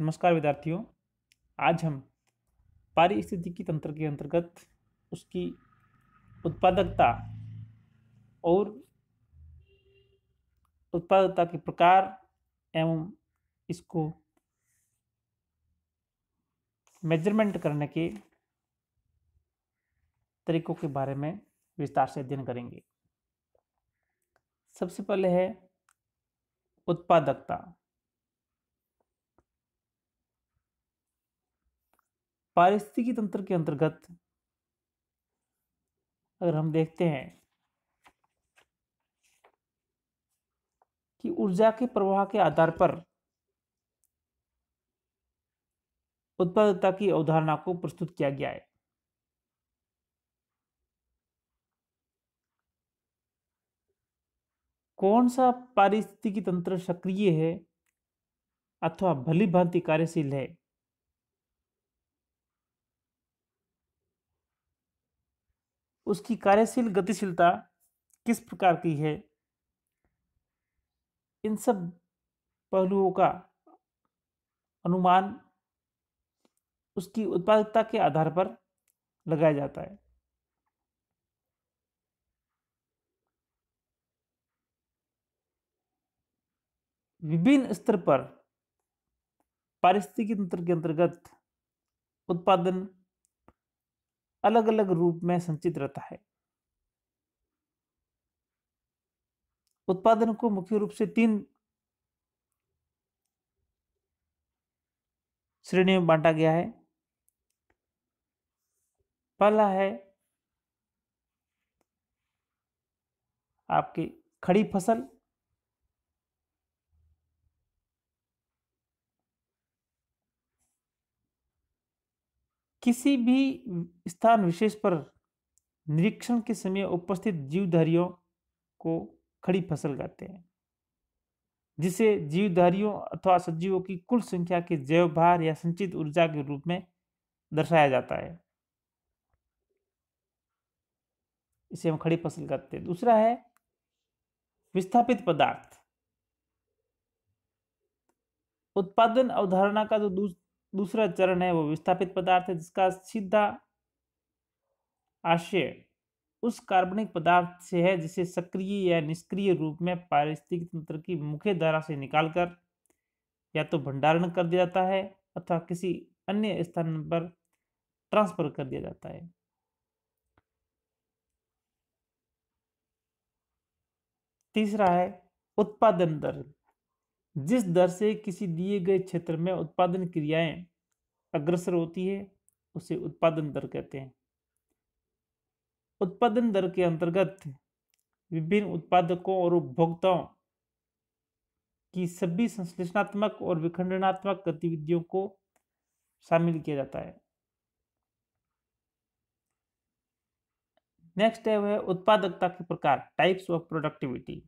नमस्कार विद्यार्थियों आज हम पारिस्थितिकी तंत्र के अंतर्गत उसकी उत्पादकता और उत्पादकता के प्रकार एवं इसको मेजरमेंट करने के तरीकों के बारे में विस्तार से अध्ययन करेंगे सबसे पहले है उत्पादकता पारिस्थितिकी तंत्र के अंतर्गत अगर हम देखते हैं कि ऊर्जा के प्रवाह के आधार पर उत्पादकता की अवधारणा को प्रस्तुत किया गया है कौन सा पारिस्थितिकी तंत्र सक्रिय है अथवा भली भांति कार्यशील है उसकी कार्यशील गतिशीलता किस प्रकार की है इन सब पहलुओं का अनुमान उसकी उत्पादकता के आधार पर लगाया जाता है विभिन्न स्तर पर पारिस्थितिकी तंत्र के अंतर्गत उत्पादन अलग अलग रूप में संचित रहता है उत्पादन को मुख्य रूप से तीन श्रेणी में बांटा गया है पहला है आपकी खड़ी फसल किसी भी स्थान विशेष पर निरीक्षण के समय उपस्थित जीवधारियों को खड़ी फसल कहते हैं जिसे जीवधारियों अथवा सजीवों की कुल संख्या के जैव भार या संचित ऊर्जा के रूप में दर्शाया जाता है इसे हम खड़ी फसल कहते हैं दूसरा है विस्थापित पदार्थ उत्पादन अवधारणा का जो दूसरा चरण है वो विस्थापित पदार्थ है जिसका सीधा आशय उस कार्बनिक पदार्थ से है जिसे सक्रिय या निष्क्रिय रूप में पारिस्थितिक तंत्र की मुख्य धारा से निकालकर या तो भंडारण कर दिया जाता है अथवा किसी अन्य स्थान पर ट्रांसफर कर दिया जाता है तीसरा है उत्पादन दर जिस दर से किसी दिए गए क्षेत्र में उत्पादन क्रियाएं अग्रसर होती है उसे उत्पादन दर कहते हैं उत्पादन दर के अंतर्गत विभिन्न उत्पादकों और उपभोक्ताओं की सभी संश्लेषणात्मक और विखंडनात्मक गतिविधियों को शामिल किया जाता है नेक्स्ट है वह उत्पादकता के प्रकार टाइप्स ऑफ प्रोडक्टिविटी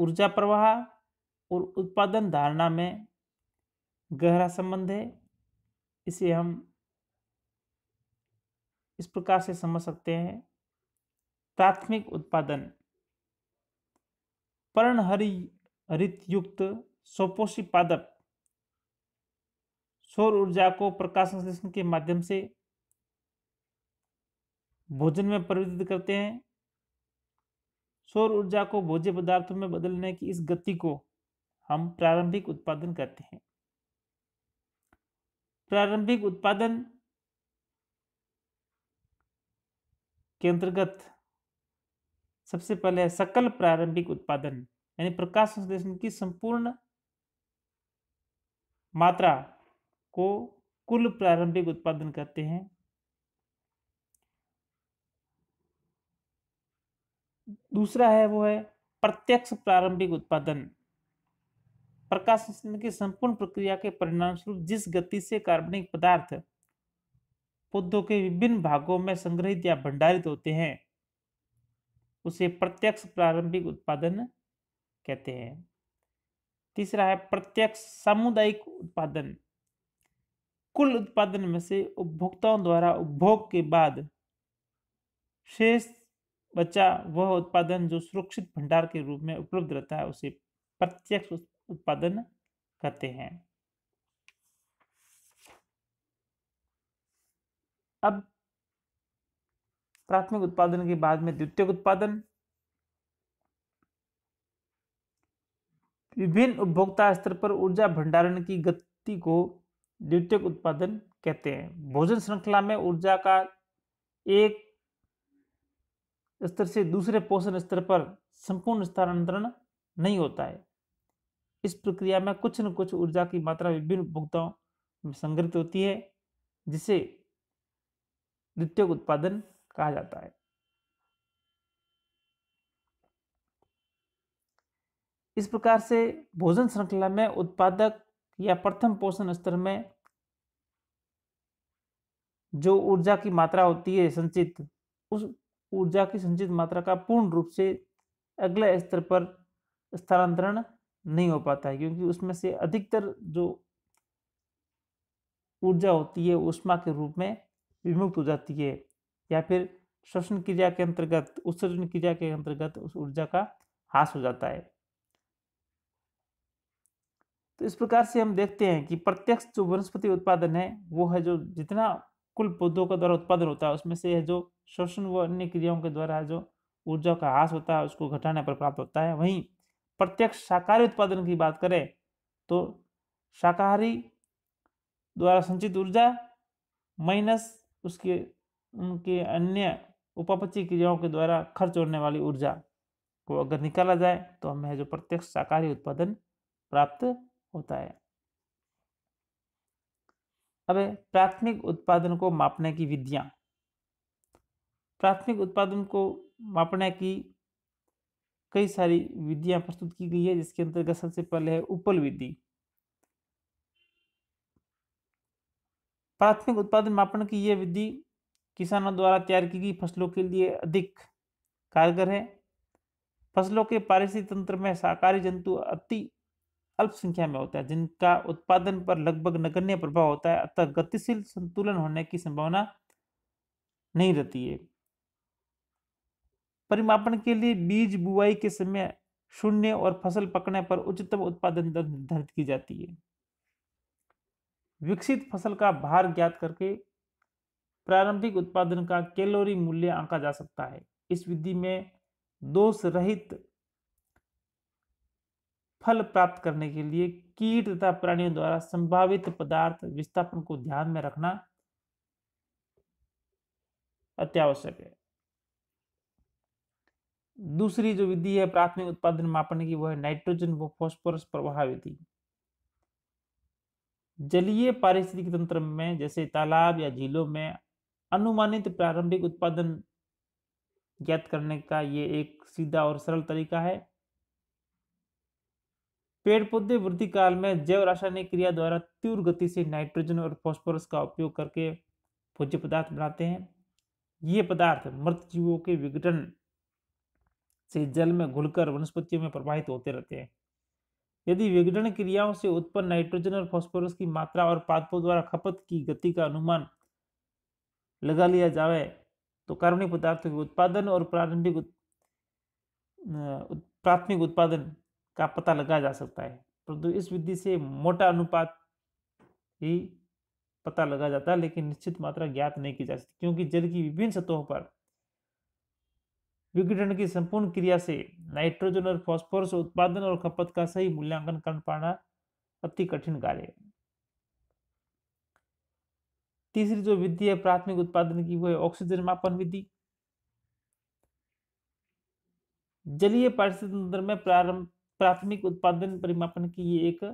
ऊर्जा प्रवाह और उत्पादन धारणा में गहरा संबंध है इसे हम इस प्रकार से समझ सकते हैं प्राथमिक उत्पादन पर्णहरी हरित युक्त सोपोषी पादप सौर ऊर्जा को प्रकाश संश्लेषण के माध्यम से भोजन में परिवर्तित करते हैं सौर ऊर्जा को भोज्य पदार्थों में बदलने की इस गति को हम प्रारंभिक उत्पादन करते हैं प्रारंभिक उत्पादन के अंतर्गत सबसे पहले सकल प्रारंभिक उत्पादन यानी प्रकाश संश्लेषण की संपूर्ण मात्रा को कुल प्रारंभिक उत्पादन कहते हैं दूसरा है वो है प्रत्यक्ष प्रारंभिक उत्पादन प्रकाश संश्लेषण की संपूर्ण प्रक्रिया के परिणाम स्वरूप जिस गति से कार्बनिक पदार्थ पौधों के विभिन्न भागों में संग्रहित या भंडारित होते हैं उसे प्रत्यक्ष प्रारंभिक उत्पादन कहते हैं तीसरा है प्रत्यक्ष सामुदायिक उत्पादन कुल उत्पादन में से उपभोक्ताओं द्वारा उपभोग के बाद शेष बचा वह उत्पादन जो सुरक्षित भंडार के रूप में उपलब्ध रहता है उसे प्रत्यक्ष उत्पादन करते हैं अब प्राथमिक उत्पादन के बाद में द्वितीय उत्पादन विभिन्न उपभोक्ता स्तर पर ऊर्जा भंडारण की गति को द्वितीय उत्पादन कहते हैं भोजन श्रृंखला में ऊर्जा का एक स्तर से दूसरे पोषण स्तर पर संपूर्ण स्थानांतरण नहीं होता है इस प्रक्रिया में कुछ न कुछ ऊर्जा की मात्रा विभिन्न उपभोक्ताओं में संग्रहित होती है जिसे द्वितीय उत्पादन कहा जाता है इस प्रकार से भोजन श्रृंखला में उत्पादक या प्रथम पोषण स्तर में जो ऊर्जा की मात्रा होती है संचित उस ऊर्जा की संचित मात्रा का पूर्ण रूप से अगले स्तर पर स्थानांतरण नहीं हो पाता है क्योंकि उसमें से अधिकतर जो ऊर्जा होती है उष्मा के रूप में विमुक्त हो जाती है या फिर श्वसन क्रिया के अंतर्गत उत्सर्जन क्रिया के अंतर्गत उस ऊर्जा का हास हो जाता है तो इस प्रकार से हम देखते हैं कि प्रत्यक्ष जो वनस्पति उत्पादन है वो है जो जितना कुल पौधों का द्वारा उत्पादन होता है उसमें से है जो श्वसन व अन्य क्रियाओं के द्वारा जो ऊर्जा का हास होता है उसको घटाने पर प्राप्त होता है वहीं प्रत्यक्ष शाकाहारी उत्पादन की बात करें तो शाकाहारी द्वारा संचित ऊर्जा माइनस उसके उनके अन्य उपापची क्रियाओं के द्वारा खर्च होने वाली ऊर्जा को अगर निकाला जाए तो हमें जो प्रत्यक्ष शाकाहारी उत्पादन प्राप्त होता है अब प्राथमिक उत्पादन को मापने की विधियां प्राथमिक उत्पादन को मापने की कई सारी विधियां प्रस्तुत की गई है जिसके अंतर्गत सबसे पहले है उपल विधि प्राथमिक उत्पादन मापन की यह विधि किसानों द्वारा तैयार की गई फसलों के लिए अधिक कारगर है फसलों के पारिस्थितिक तंत्र में शाकाहारी जंतु अति अल्प संख्या में होता है जिनका उत्पादन पर लगभग नगण्य प्रभाव होता है अतः गतिशील संतुलन होने की संभावना नहीं रहती है परिमापन के लिए बीज बुआई के समय शून्य और फसल पकने पर उच्चतम उत्पादन दर निर्धारित की जाती है विकसित फसल का भार ज्ञात करके प्रारंभिक उत्पादन का कैलोरी मूल्य आंका जा सकता है इस विधि में दोष रहित फल प्राप्त करने के लिए कीट तथा प्राणियों द्वारा संभावित पदार्थ विस्थापन को ध्यान में रखना अत्यावश्यक है दूसरी जो विधि है प्राथमिक उत्पादन मापने की वह है नाइट्रोजन व फॉस्फोरस प्रवाह विधि जलीय पारिस्थितिक तंत्र में जैसे तालाब या झीलों में अनुमानित प्रारंभिक उत्पादन ज्ञात करने का ये एक सीधा और सरल तरीका है पेड़ पौधे वृद्धि काल में जैव रासायनिक क्रिया द्वारा तीव्र गति से नाइट्रोजन और फॉस्फोरस का उपयोग करके भोज्य पदार्थ बनाते हैं ये पदार्थ मृत जीवों के विघटन से जल में घुलकर वनस्पतियों में प्रवाहित होते रहते हैं यदि विघटन क्रियाओं से उत्पन्न नाइट्रोजन और फॉस्फोरस की मात्रा और पादपों द्वारा खपत की गति का अनुमान लगा लिया जाए तो कार्बनिक पदार्थों के उत्पादन और प्रारंभिक प्राथमिक उत्पादन का पता लगाया जा सकता है परंतु इस विधि से मोटा अनुपात ही पता लगा जाता है लेकिन निश्चित मात्रा ज्ञात नहीं की जा सकती क्योंकि जल की विभिन्न सतहों पर विघटन की संपूर्ण क्रिया से नाइट्रोजन और फॉस्फोरस उत्पादन और खपत का सही मूल्यांकन कर पाना अति कठिन कार्य है तीसरी जो विधि है प्राथमिक उत्पादन की वो है ऑक्सीजन मापन विधि जलीय पारिस्थितिक में प्रारंभ प्राथमिक उत्पादन परिमापन की ये एक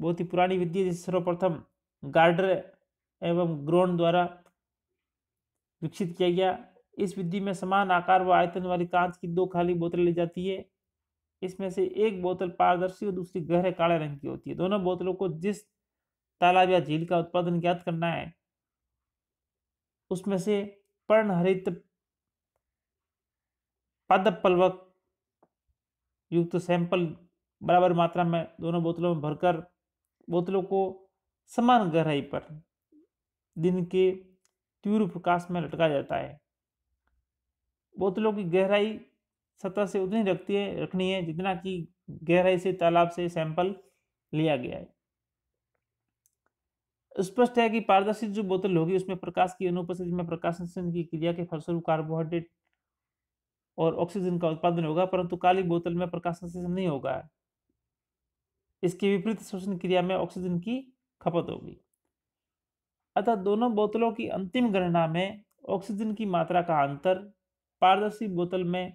बहुत ही पुरानी विधि है जिसे सर्वप्रथम गार्डर एवं ग्रोन द्वारा विकसित किया गया इस विधि में समान आकार व आयतन वाली कांच की दो खाली बोतलें ले जाती है इसमें से एक बोतल पारदर्शी और दूसरी गहरे काले रंग की होती है दोनों बोतलों को जिस तालाब या झील का उत्पादन ज्ञात करना है उसमें से पर्णहरित पद पलवक युक्त तो सैंपल बराबर मात्रा में दोनों बोतलों में भरकर बोतलों को समान गहराई पर दिन के तीव्र प्रकाश में लटका जाता है बोतलों की गहराई सतह से उतनी रखती है रखनी है जितना कि गहराई से तालाब से सैंपल लिया गया है स्पष्ट है कि पारदर्शी जो बोतल होगी उसमें प्रकाश की अनुपस्थिति में प्रकाश की क्रिया के फलस्वरूप कार्बोहाइड्रेट और ऑक्सीजन का उत्पादन होगा परंतु काली बोतल में प्रकाश संश्लेषण नहीं होगा इसके विपरीत श्वसन क्रिया में ऑक्सीजन की खपत होगी अतः दोनों बोतलों की अंतिम गणना में ऑक्सीजन की मात्रा का अंतर पारदर्शी बोतल में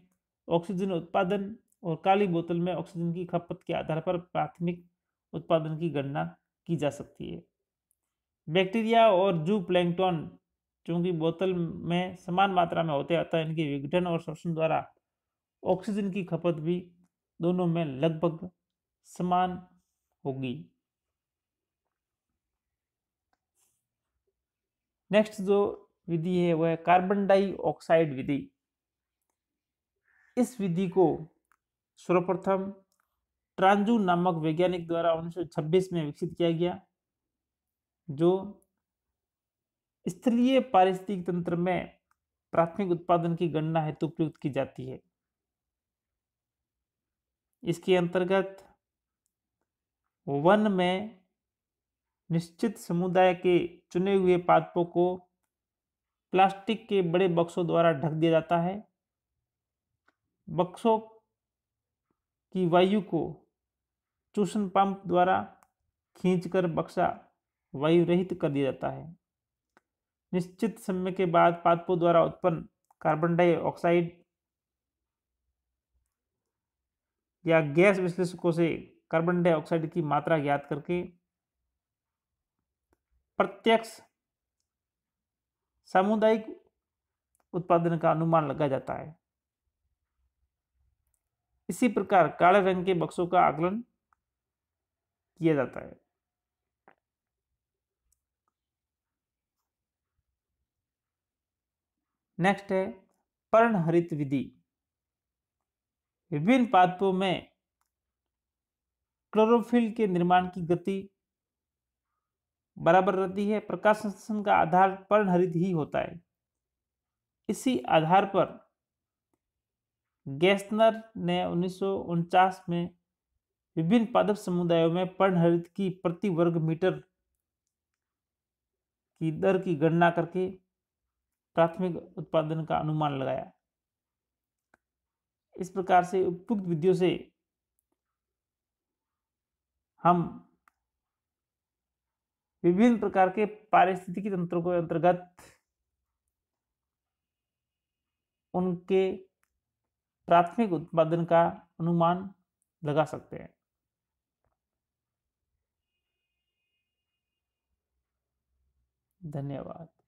ऑक्सीजन उत्पादन और काली बोतल में ऑक्सीजन की खपत के आधार पर प्राथमिक उत्पादन की गणना की जा सकती है बैक्टीरिया और जू प्लैंगटॉन चूँकि बोतल में समान मात्रा में होते अतः इनके विघटन और शोषण द्वारा ऑक्सीजन की खपत भी दोनों में लगभग समान होगी नेक्स्ट जो विधि है वह कार्बन डाइऑक्साइड विधि इस विधि को सर्वप्रथम ट्रांजू नामक वैज्ञानिक द्वारा 1926 में विकसित किया गया जो स्थलीय पारिस्थितिक तंत्र में प्राथमिक उत्पादन की गणना हेतु प्रयुक्त की जाती है इसके अंतर्गत वन में निश्चित समुदाय के चुने हुए पादपों को प्लास्टिक के बड़े बक्सों द्वारा ढक दिया जाता है बक्सों की वायु को चूषण पंप द्वारा खींचकर बक्सा वायु रहित कर दिया जाता है निश्चित समय के बाद पादपों द्वारा उत्पन्न कार्बन डाइऑक्साइड या गैस विश्लेषकों से कार्बन डाइऑक्साइड की मात्रा ज्ञात करके प्रत्यक्ष सामुदायिक उत्पादन का अनुमान लगा जाता है इसी प्रकार काले रंग के बक्सों का आकलन किया जाता है नेक्स्ट है पर्णहरित विधि विभिन्न पादपों में क्लोरोफिल के निर्माण की गति बराबर रहती है प्रकाश संश्लेषण का आधार पर्णहरित ही होता है इसी आधार पर गेस्नर ने उन्नीस में विभिन्न पादप समुदायों में पर्णहरित की प्रति वर्ग मीटर की दर की गणना करके प्राथमिक उत्पादन का अनुमान लगाया इस प्रकार से उपयुक्त विधियों से हम विभिन्न प्रकार के पारिस्थितिकी तंत्रों के अंतर्गत उनके प्राथमिक उत्पादन का अनुमान लगा सकते हैं धन्यवाद